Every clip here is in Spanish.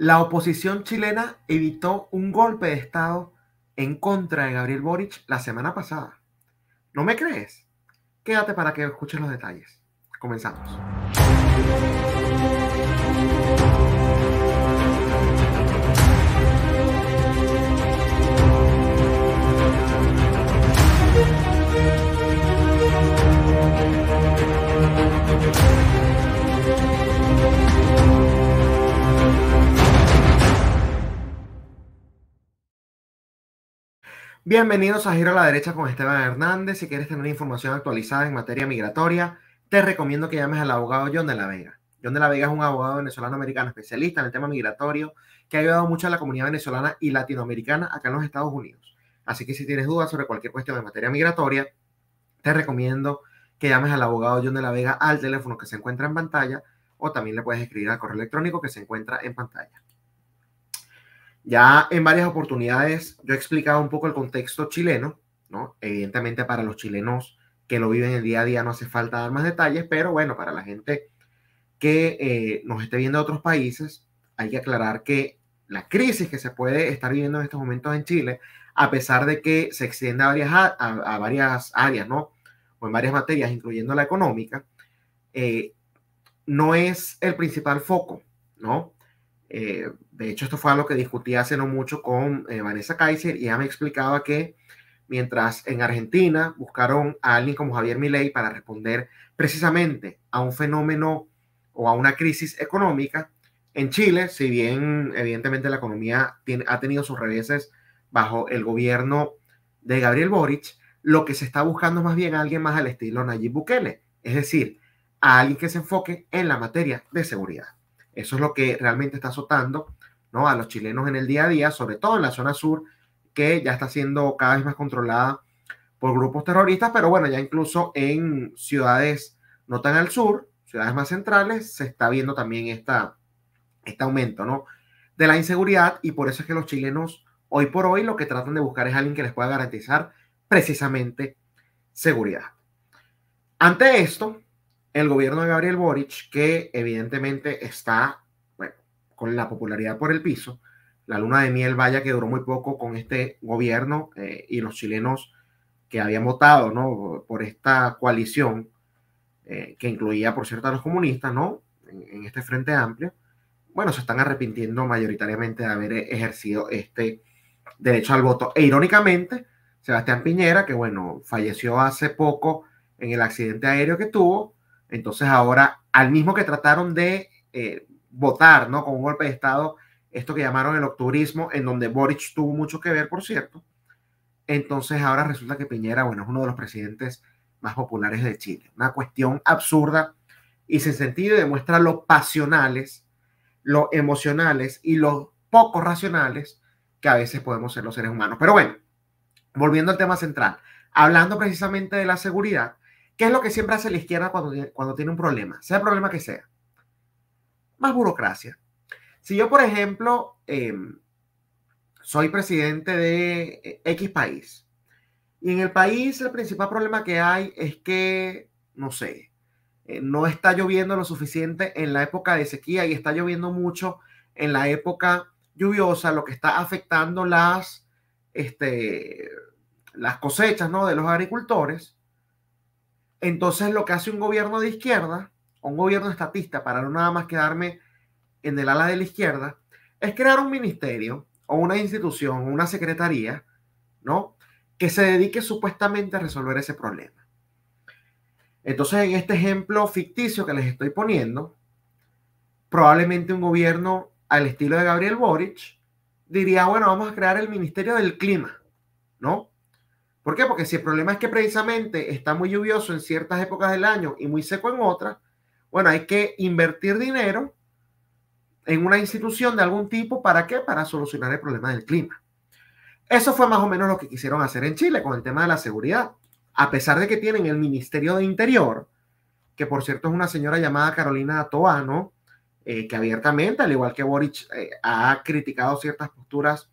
La oposición chilena evitó un golpe de Estado en contra de Gabriel Boric la semana pasada. ¿No me crees? Quédate para que escuches los detalles. Comenzamos. Bienvenidos a Giro a la Derecha con Esteban Hernández. Si quieres tener información actualizada en materia migratoria, te recomiendo que llames al abogado John de la Vega. John de la Vega es un abogado venezolano-americano especialista en el tema migratorio que ha ayudado mucho a la comunidad venezolana y latinoamericana acá en los Estados Unidos. Así que si tienes dudas sobre cualquier cuestión de materia migratoria, te recomiendo que llames al abogado John de la Vega al teléfono que se encuentra en pantalla o también le puedes escribir al correo electrónico que se encuentra en pantalla. Ya en varias oportunidades yo he explicado un poco el contexto chileno, ¿no? Evidentemente para los chilenos que lo viven el día a día no hace falta dar más detalles, pero bueno, para la gente que eh, nos esté viendo de otros países, hay que aclarar que la crisis que se puede estar viviendo en estos momentos en Chile, a pesar de que se extiende a varias, a, varias áreas, ¿no? O en varias materias, incluyendo la económica, eh, no es el principal foco, ¿no? Eh, de hecho, esto fue algo que discutí hace no mucho con eh, Vanessa Kaiser y ella me explicaba que mientras en Argentina buscaron a alguien como Javier Milei para responder precisamente a un fenómeno o a una crisis económica, en Chile, si bien evidentemente la economía tiene, ha tenido sus reveses bajo el gobierno de Gabriel Boric, lo que se está buscando más bien a alguien más al estilo Nayib Bukele, es decir, a alguien que se enfoque en la materia de seguridad. Eso es lo que realmente está azotando a los chilenos en el día a día, sobre todo en la zona sur, que ya está siendo cada vez más controlada por grupos terroristas, pero bueno, ya incluso en ciudades no tan al sur, ciudades más centrales, se está viendo también este aumento ¿no? de la inseguridad y por eso es que los chilenos hoy por hoy lo que tratan de buscar es alguien que les pueda garantizar precisamente seguridad. Ante esto, el gobierno de Gabriel Boric, que evidentemente está con la popularidad por el piso, la luna de miel vaya que duró muy poco con este gobierno eh, y los chilenos que habían votado ¿no? por esta coalición eh, que incluía, por cierto, a los comunistas ¿no? En, este frente amplio, bueno, se están arrepintiendo mayoritariamente de haber ejercido este derecho al voto. E irónicamente, Sebastián Piñera, que bueno, falleció hace poco en el accidente aéreo que tuvo, entonces ahora al mismo que trataron de eh, votar, ¿no? Con un golpe de Estado, esto que llamaron el octubrismo, en donde Boric tuvo mucho que ver, por cierto. Entonces ahora resulta que Piñera, bueno, es uno de los presidentes más populares de Chile. Una cuestión absurda y sin sentido y demuestra lo pasionales, lo emocionales y lo poco racionales que a veces podemos ser los seres humanos. Pero bueno, volviendo al tema central, hablando precisamente de la seguridad, ¿qué es lo que siempre hace la izquierda cuando, cuando tiene un problema? Sea el problema que sea más burocracia. Si yo, por ejemplo, em, soy presidente de eh, X país y en el país el principal problema que hay es que, no sé, eh, no está lloviendo lo suficiente en la época de sequía y está lloviendo mucho en la época lluviosa, lo que está afectando las, este, las cosechas de los agricultores. Entonces lo que hace un gobierno de izquierda un gobierno estatista para no nada más quedarme en el ala de la izquierda, es crear un ministerio o una institución, una secretaría, ¿no? Que se dedique supuestamente a resolver ese problema. Entonces, en este ejemplo ficticio que les estoy poniendo, probablemente un gobierno al estilo de Gabriel Boric diría, bueno, vamos a crear el Ministerio del Clima, ¿no? ¿Por qué? Porque si el problema es que precisamente está muy lluvioso en ciertas épocas del año y muy seco en otras, bueno, hay que invertir dinero en una institución de algún tipo, ¿para qué? Para solucionar el problema del clima. Eso fue más o menos lo que quisieron hacer en Chile con el tema de la seguridad. A pesar de que tienen el Ministerio de Interior, que por cierto es una señora llamada Carolina Toano, eh, que abiertamente, al igual que Boric, eh, ha criticado ciertas posturas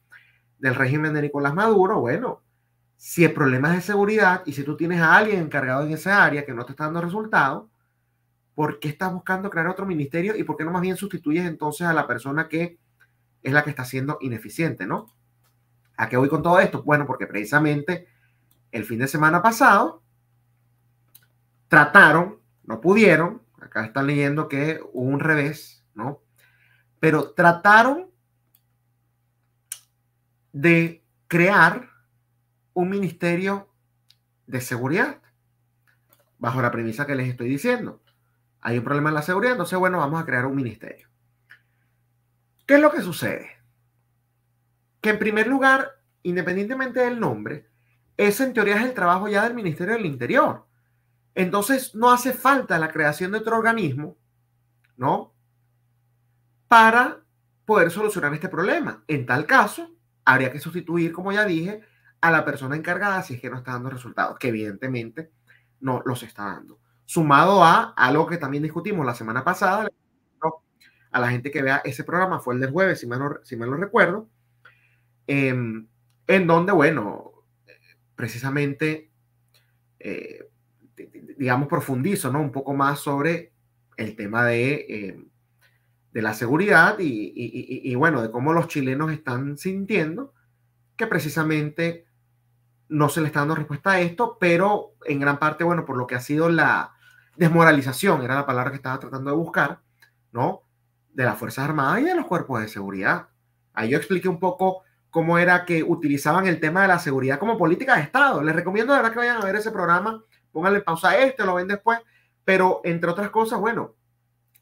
del régimen de Nicolás Maduro, bueno, si el problema es de seguridad y si tú tienes a alguien encargado en esa área que no te está dando resultados, ¿por qué estás buscando crear otro ministerio y por qué no más bien sustituyes entonces a la persona que es la que está siendo ineficiente, ¿no? ¿A qué voy con todo esto? Bueno, porque precisamente el fin de semana pasado trataron, no pudieron, acá están leyendo que hubo un revés, ¿no? Pero trataron de crear un ministerio de seguridad, bajo la premisa que les estoy diciendo hay un problema en la seguridad, entonces bueno, vamos a crear un ministerio. ¿Qué es lo que sucede? Que en primer lugar, independientemente del nombre, ese en teoría es el trabajo ya del Ministerio del Interior. Entonces no hace falta la creación de otro organismo, ¿no? Para poder solucionar este problema. En tal caso, habría que sustituir, como ya dije, a la persona encargada si es que no está dando resultados, que evidentemente no los está dando sumado a algo que también discutimos la semana pasada, a la gente que vea ese programa, fue el del jueves, si me no, si me lo recuerdo, em, en donde, bueno, precisamente, eh, digamos, profundizo ¿no? un poco más sobre el tema de, em, de la seguridad y, y, y, bueno, de cómo los chilenos están sintiendo que precisamente no se le está dando respuesta a esto, pero en gran parte, bueno, por lo que ha sido la, desmoralización, era la palabra que estaba tratando de buscar, ¿no? De las Fuerzas Armadas y de los cuerpos de seguridad. Ahí yo expliqué un poco cómo era que utilizaban el tema de la seguridad como política de Estado. Les recomiendo de verdad que vayan a ver ese programa, pónganle pausa a este, lo ven después, pero entre otras cosas, bueno,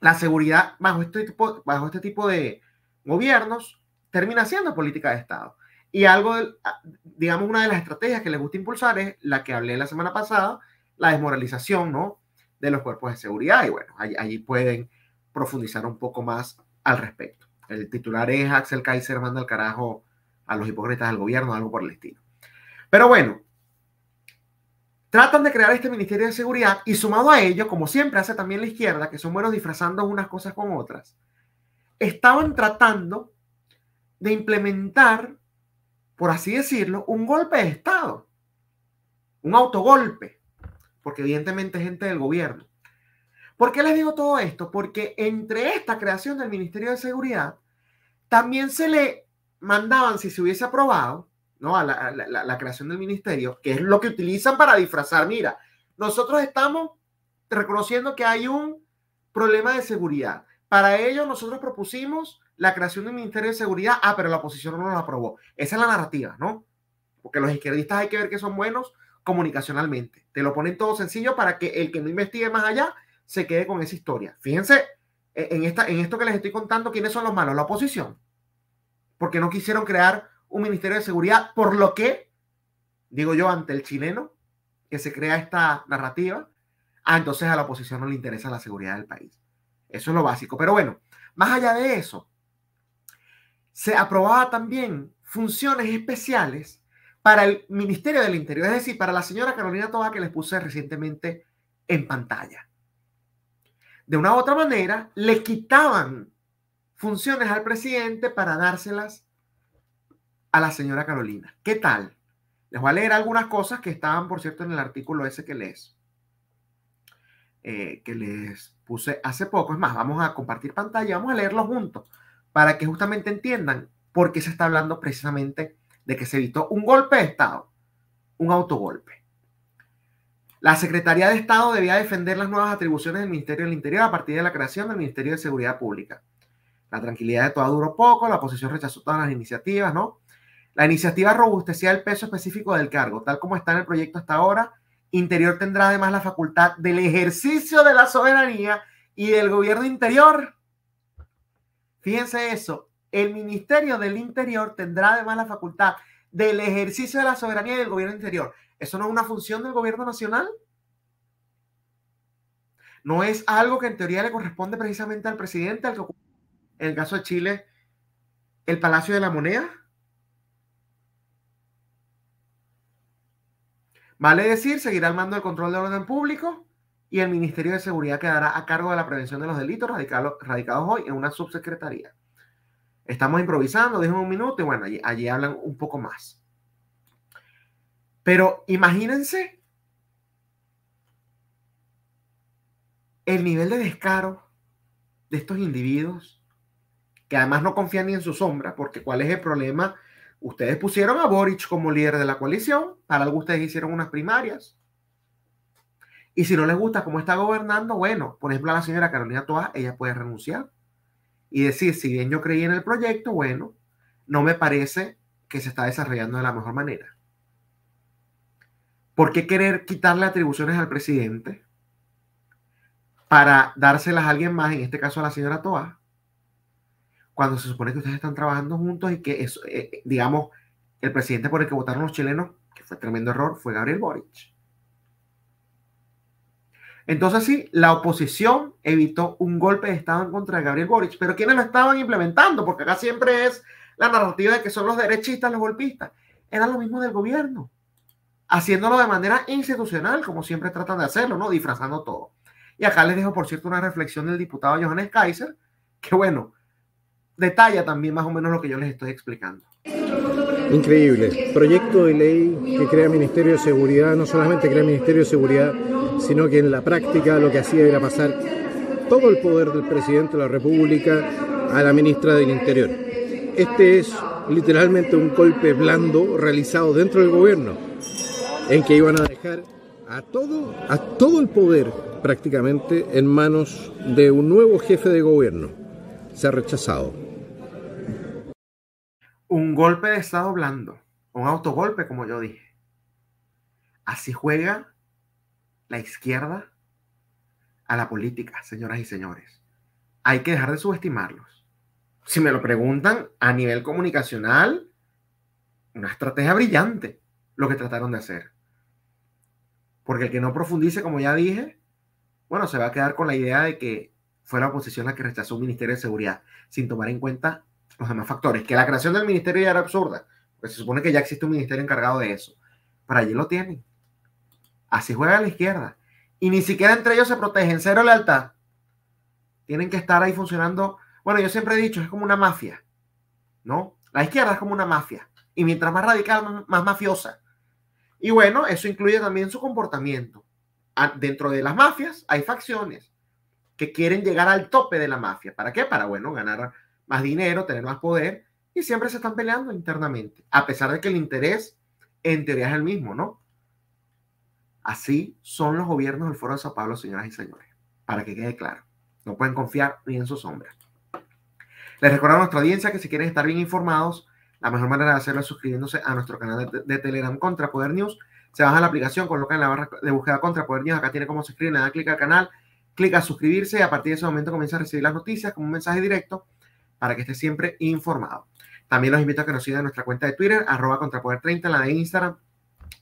la seguridad bajo este tipo, bajo este tipo de gobiernos termina siendo política de Estado. Y algo, ah, digamos, una de las estrategias que les gusta impulsar es la que hablé la semana pasada, la desmoralización, ¿no? de los cuerpos de seguridad. Y bueno, allí, pueden profundizar un poco más al respecto. El titular es Axel Kaiser manda al carajo a los hipócritas del gobierno, algo por el estilo. Pero bueno, tratan de crear este Ministerio de Seguridad y sumado a ello, como siempre hace también la izquierda, que son buenos disfrazando unas cosas con otras, estaban tratando de implementar, por así decirlo, un golpe de Estado, un autogolpe porque evidentemente es gente del gobierno. ¿Por qué les digo todo esto? Porque entre esta creación del Ministerio de Seguridad, también se le mandaban, si se hubiese aprobado, ¿no? A la, creación del ministerio, que es lo que utilizan para disfrazar, mira, nosotros estamos reconociendo que hay un problema de seguridad. Para ello nosotros propusimos la creación del Ministerio de Seguridad, ah, pero la oposición no lo aprobó. Esa es la narrativa, ¿no? Porque los izquierdistas hay que ver que son buenos comunicacionalmente. Te lo ponen todo sencillo para que el que no investigue más allá se quede con esa historia. Fíjense e, en, esta, en esto que les estoy contando, ¿quiénes son los malos? La oposición. Porque no quisieron crear un Ministerio de Seguridad, por lo que, digo yo, ante el chileno, que se crea esta narrativa, ah, entonces a la oposición no le interesa la seguridad del país. Eso es lo básico. Pero bueno, más allá de eso, se aprobaba también funciones especiales para el Ministerio del Interior, es decir, para la señora Carolina Toa que les puse recientemente en pantalla. De una u otra manera, le quitaban funciones al presidente para dárselas a la señora Carolina. ¿Qué tal? Les voy a leer algunas cosas que estaban, por cierto, en el artículo ese que les, eh, que les puse hace poco. Es más, vamos a compartir pantalla, vamos a leerlo juntos para que justamente entiendan por qué se está hablando precisamente de que se evitó un golpe de Estado, un autogolpe. La Secretaría de Estado debía defender las nuevas atribuciones del Ministerio del Interior a partir de la creación del Ministerio de Seguridad Pública. La tranquilidad de toda duró poco, la oposición rechazó todas las iniciativas, ¿no? La iniciativa robustecía el peso específico del cargo, tal como está en el proyecto hasta ahora. Interior tendrá además la facultad del ejercicio de la soberanía y del gobierno interior. Fíjense eso, el Ministerio del Interior tendrá además la facultad del ejercicio de la soberanía del gobierno interior. ¿Eso no es una función del gobierno nacional? ¿No es algo que en teoría le corresponde precisamente al presidente, al que ocupa, en el caso de Chile, el Palacio de la Moneda? Vale decir, seguirá al mando del control del orden público y el Ministerio de Seguridad quedará a cargo de la prevención de los delitos radicados hoy en una subsecretaría. Estamos improvisando, déjenme un minuto y bueno, allí, hablan un poco más. Pero imagínense el nivel de descaro de estos individuos que además no confían ni en su sombra, porque ¿cuál es el problema? Ustedes pusieron a Boric como líder de la coalición, para algo ustedes hicieron unas primarias. Y si no les gusta cómo está gobernando, bueno, por ejemplo, a la señora Carolina Toa, ella puede renunciar y decir, si bien yo creí en el proyecto, bueno, no me parece que se está desarrollando de la mejor manera. ¿Por qué querer quitarle atribuciones al presidente para dárselas a alguien más, en este caso a la señora Toa, cuando se supone que ustedes están trabajando juntos y que, es, eh, eh, digamos, el presidente por el que votaron los chilenos, que fue tremendo error, fue Gabriel Boric? Entonces sí, la oposición evitó un golpe de Estado en contra de Gabriel Boric, pero ¿quiénes lo estaban implementando? Porque acá siempre es la narrativa de que son los derechistas los golpistas. Era lo mismo del gobierno, haciéndolo de manera institucional, como siempre tratan de hacerlo, ¿no? Disfrazando todo. Y acá les dejo, por cierto, una reflexión del diputado Johannes Kaiser, que bueno, detalla también más o menos lo que yo les estoy explicando increíble. Proyecto de ley que crea Ministerio de Seguridad, no solamente crea Ministerio de Seguridad, sino que en la práctica lo que hacía era pasar todo el poder del presidente de la República a la ministra del Interior. Este es literalmente un golpe blando realizado dentro del gobierno, en que iban a dejar a todo, a todo el poder prácticamente en manos de un nuevo jefe de gobierno. Se ha rechazado un golpe de estado blando, un autogolpe, como yo dije. Así juega la izquierda a la política, señoras y señores. Hay que dejar de subestimarlos. Si me lo preguntan a nivel comunicacional, una estrategia brillante lo que trataron de hacer. Porque el que no profundice, como ya dije, bueno, se va a quedar con la idea de que fue la oposición la que rechazó un ministerio de seguridad, sin tomar en cuenta los demás factores. Que la creación del ministerio ya era absurda, Pues se supone que ya existe un ministerio encargado de eso. Pero allí lo tienen. Así juega la izquierda. Y ni siquiera entre ellos se protegen. Cero lealtad. Tienen que estar ahí funcionando. Bueno, yo siempre he dicho, es como una mafia. ¿No? La izquierda es como una mafia. Y mientras más radical, más mafiosa. Y bueno, eso incluye también su comportamiento. Dentro de las mafias hay facciones que quieren llegar al tope de la mafia. ¿Para qué? Para, bueno, ganar más dinero, tener más poder, y siempre se están peleando internamente, a pesar de que el interés en teoría es el mismo, ¿no? Así son los gobiernos del Foro de San Pablo, señoras y señores, para que quede claro. No pueden confiar ni en sus hombres. Les recuerdo a nuestra audiencia que si quieren estar bien informados, la mejor manera de hacerlo es suscribiéndose a nuestro canal de, Telegram Contra Poder News. Se baja la aplicación, coloca en la barra de búsqueda Contra Poder News, acá tiene cómo se escribe, le da clic al canal, clic a suscribirse y a partir de ese momento comienza a recibir las noticias como un mensaje directo para que esté siempre informado. También los invito a que nos sigan en nuestra cuenta de Twitter, arroba contrapoder30, la de Instagram,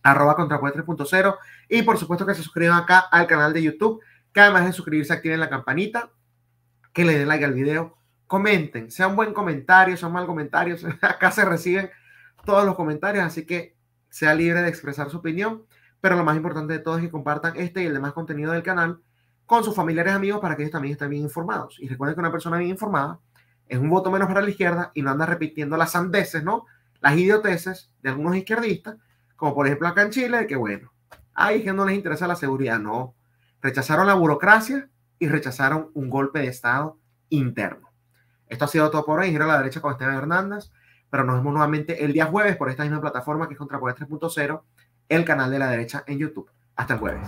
arroba contrapoder 3.0 y por supuesto que se suscriban acá al canal de YouTube, que además de suscribirse activen la campanita, que le den like al video, comenten, sean buen comentario, sean mal comentarios. acá se reciben todos los comentarios, así que sea libre de expresar su opinión, pero lo más importante de todo es que compartan este y el demás contenido del canal con sus familiares y amigos para que ellos también estén bien informados. Y recuerden que una persona bien informada es un voto menos para la izquierda y no anda repitiendo las sandeces, ¿no? Las idioteces de algunos izquierdistas, como por ejemplo acá en Chile, que bueno, ahí que no les interesa la seguridad, no. Rechazaron la burocracia y rechazaron un golpe de Estado interno. Esto ha sido todo por hoy. Giro a la derecha con Esteban Hernández, pero nos vemos nuevamente el día jueves por esta misma plataforma que es Contrapoder 3.0, el canal de la derecha en YouTube. Hasta el jueves.